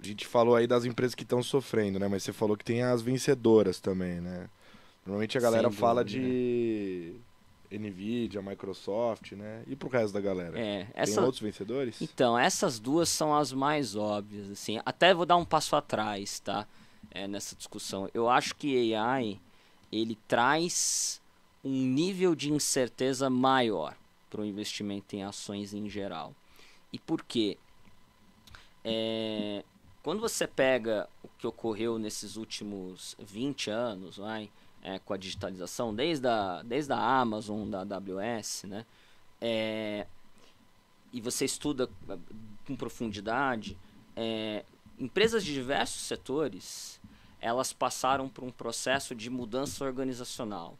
A gente falou aí das empresas que estão sofrendo, né? Mas você falou que tem as vencedoras também, né? Normalmente a galera fala de Nvidia, Microsoft, né? E pro resto da galera? É, essa... Tem outros vencedores? Então, essas duas são as mais óbvias, assim. Até vou dar um passo atrás, tá? É, nessa discussão. Eu acho que AI, ele traz um nível de incerteza maior para o investimento em ações em geral. E por quê? É, quando você pega o que ocorreu nesses últimos 20 anos, vai, é, com a digitalização, desde a, desde a Amazon, da AWS, né? É, e você estuda é, com profundidade, é, empresas de diversos setores, elas passaram por um processo de mudança organizacional.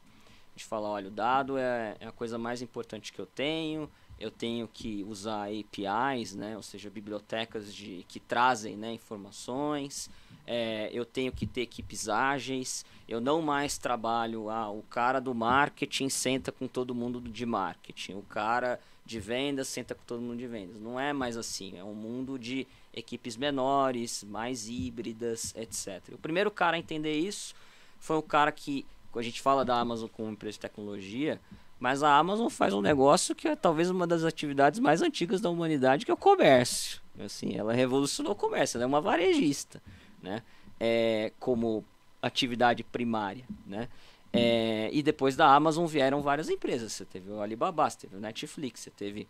De falar, olha, o dado é, é a coisa mais importante que eu tenho, eu tenho que usar APIs, né? ou seja, bibliotecas de, que trazem né, informações, é, eu tenho que ter equipes ágeis, eu não mais trabalho, ah, o cara do marketing senta com todo mundo de marketing, o cara de vendas senta com todo mundo de vendas. Não é mais assim, é um mundo de equipes menores, mais híbridas, etc. O primeiro cara a entender isso foi o cara que a gente fala da Amazon como empresa de tecnologia, mas a Amazon faz um negócio que é talvez uma das atividades mais antigas da humanidade, que é o comércio. Assim, ela revolucionou o comércio, ela é uma varejista, né? É, como atividade primária, né? É, e depois da Amazon vieram várias empresas. Você teve o Alibaba, você teve o Netflix, você teve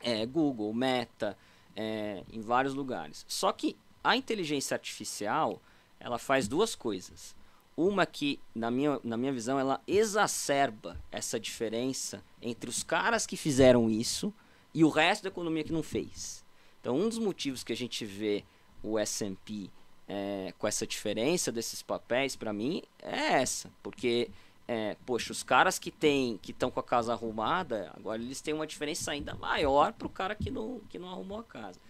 é, Google, Meta, é, em vários lugares. Só que a inteligência artificial, ela faz duas coisas. Uma que, na minha, na minha visão, ela exacerba essa diferença entre os caras que fizeram isso e o resto da economia que não fez. Então, um dos motivos que a gente vê o S&P é, com essa diferença desses papéis, para mim, é essa. Porque, é, poxa, os caras que têm, que estão com a casa arrumada, agora eles têm uma diferença ainda maior para o cara que não, que não arrumou a casa.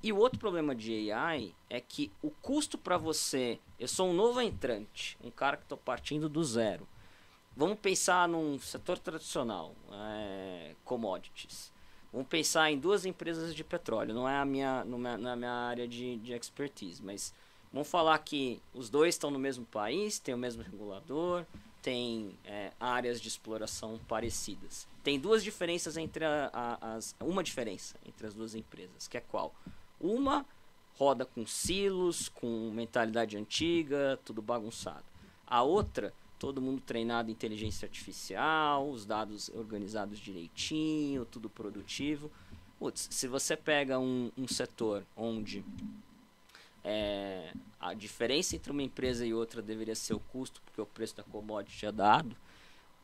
E o outro problema de AI é que o custo para você, eu sou um novo entrante, um cara que estou partindo do zero. Vamos pensar num setor tradicional, é, commodities. Vamos pensar em duas empresas de petróleo. Não é a minha, é, não é, a minha área de, de expertise, mas vamos falar que os dois estão no mesmo país, tem o mesmo regulador, tem é, áreas de exploração parecidas. Tem duas diferenças entre a, a, as, uma diferença entre as duas empresas, que é qual? Uma roda com silos, com mentalidade antiga, tudo bagunçado. A outra, todo mundo treinado em inteligência artificial, os dados organizados direitinho, tudo produtivo. Putz, se você pega um, um setor onde é, a diferença entre uma empresa e outra deveria ser o custo, porque o preço da commodity é dado,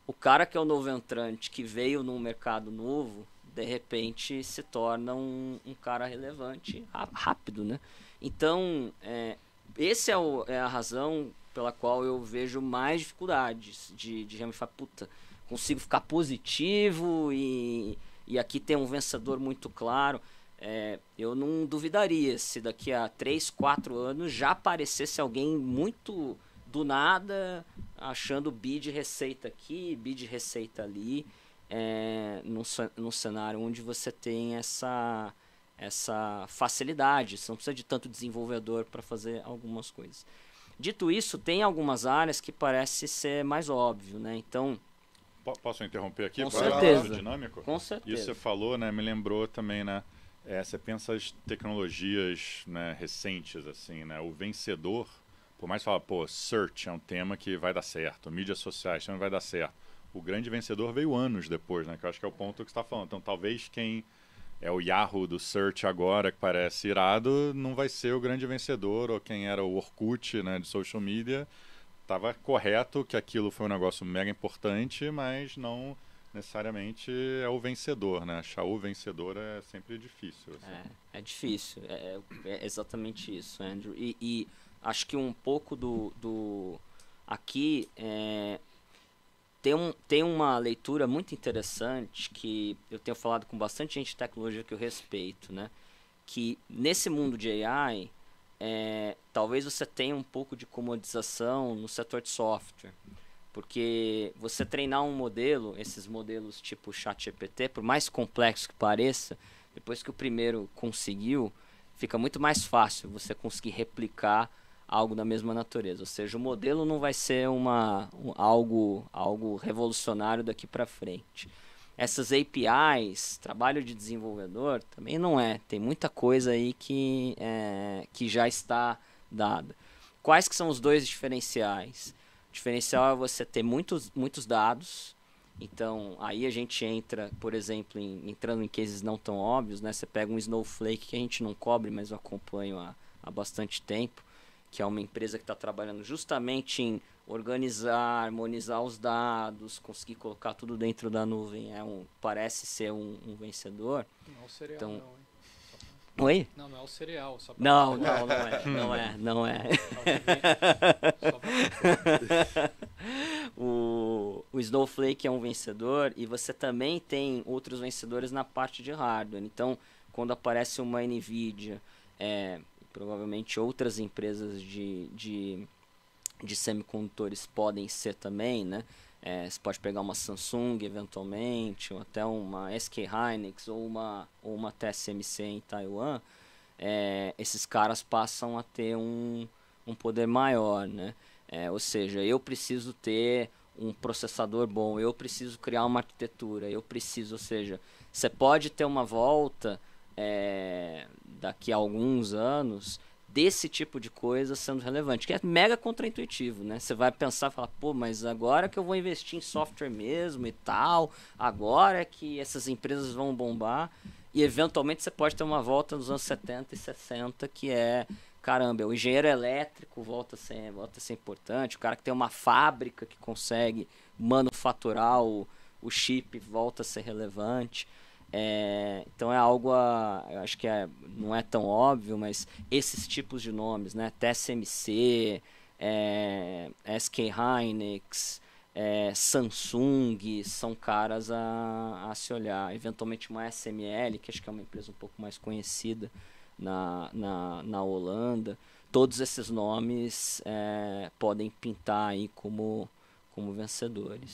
o cara que é o novo entrante, que veio num mercado novo, de repente se torna um, um cara relevante rápido, né? Então, é, essa é, o, é a razão pela qual eu vejo mais dificuldades de, de realmente falar, puta, consigo ficar positivo e, e aqui tem um vencedor muito claro. É, eu não duvidaria se daqui a 3, 4 anos já aparecesse alguém muito do nada achando bid receita aqui, bid receita ali é, num, num cenário onde você tem essa, essa facilidade, você não precisa de tanto desenvolvedor para fazer algumas coisas. Dito isso, tem algumas áreas que parece ser mais óbvio, né? Então, Posso interromper aqui? Com certeza. Dinâmico? Com certeza. Isso você falou, né? Me lembrou também, né? É, você pensa as tecnologias né, recentes, assim, né? O vencedor, por mais que fala, pô, search é um tema que vai dar certo, mídias sociais também vai dar certo o grande vencedor veio anos depois, né? Que eu acho que é o ponto que você está falando. Então, talvez quem é o Yahoo do Search agora, que parece irado, não vai ser o grande vencedor, ou quem era o Orkut, né, de social media, estava correto que aquilo foi um negócio mega importante, mas não necessariamente é o vencedor, né? Achar o vencedor é sempre difícil. Assim. É, é, difícil, é, é, é exatamente isso, Andrew. E, e acho que um pouco do, do aqui é, tem, um, tem uma leitura muito interessante que eu tenho falado com bastante gente de tecnologia que eu respeito, né? Que nesse mundo de AI, é, talvez você tenha um pouco de comodização no setor de software. Porque você treinar um modelo, esses modelos tipo ChatGPT, por mais complexo que pareça, depois que o primeiro conseguiu, fica muito mais fácil você conseguir replicar algo da mesma natureza. Ou seja, o modelo não vai ser uma, um, algo, algo revolucionário daqui para frente. Essas APIs, trabalho de desenvolvedor, também não é. Tem muita coisa aí que, é, que já está dada. Quais que são os dois diferenciais? O diferencial é você ter muitos, muitos dados. Então, aí a gente entra, por exemplo, em, entrando em cases não tão óbvios, né? Você pega um Snowflake que a gente não cobre, mas eu acompanho há, há bastante tempo que é uma empresa que está trabalhando justamente em organizar, harmonizar os dados, conseguir colocar tudo dentro da nuvem. É um, parece ser um, um vencedor. Não é o cereal, então, não, hein? Pra... Oi? Não, não é o cereal. Só pra... Não, não, não é. Não é, não é. o, o Snowflake é um vencedor e você também tem outros vencedores na parte de hardware. Então, quando aparece uma NVIDIA, é, Provavelmente outras empresas de, de, de semicondutores podem ser também, né? É, você pode pegar uma Samsung eventualmente, ou até uma SK Hynix ou uma, ou uma TSMC em Taiwan. É, esses caras passam a ter um, um poder maior, né? É, ou seja, eu preciso ter um processador bom, eu preciso criar uma arquitetura, eu preciso, ou seja, você pode ter uma volta é, daqui a alguns anos desse tipo de coisa sendo relevante, que é mega contraintuitivo, né? Você vai pensar, falar, pô, mas agora que eu vou investir em software mesmo e tal, agora que essas empresas vão bombar, e eventualmente você pode ter uma volta nos anos 70 e 60 que é caramba, é o engenheiro elétrico volta a ser, volta a ser importante, o cara que tem uma fábrica que consegue manufaturar o, o chip volta a ser relevante. É, então é algo a, eu acho que é, não é tão óbvio, mas esses tipos de nomes, né? TSMC, é, SK Hynix, é, Samsung, são caras a, a se olhar. Eventualmente uma SML, que acho que é uma empresa um pouco mais conhecida na, na, na Holanda. Todos esses nomes é, podem pintar aí como, como vencedores.